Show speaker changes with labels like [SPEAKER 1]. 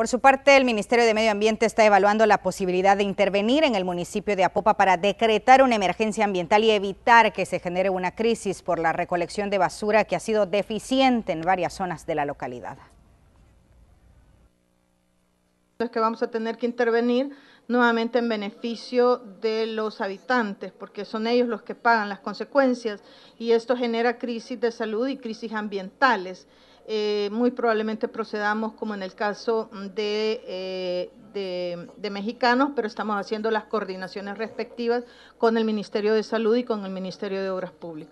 [SPEAKER 1] Por su parte, el Ministerio de Medio Ambiente está evaluando la posibilidad de intervenir en el municipio de Apopa para decretar una emergencia ambiental y evitar que se genere una crisis por la recolección de basura que ha sido deficiente en varias zonas de la localidad.
[SPEAKER 2] Es que vamos a tener que intervenir nuevamente en beneficio de los habitantes, porque son ellos los que pagan las consecuencias y esto genera crisis de salud y crisis ambientales. Eh, muy probablemente procedamos como en el caso eh, de, de, mexicanos, pero estamos haciendo las coordinaciones respectivas con el Ministerio de Salud y con el Ministerio de Obras Públicas.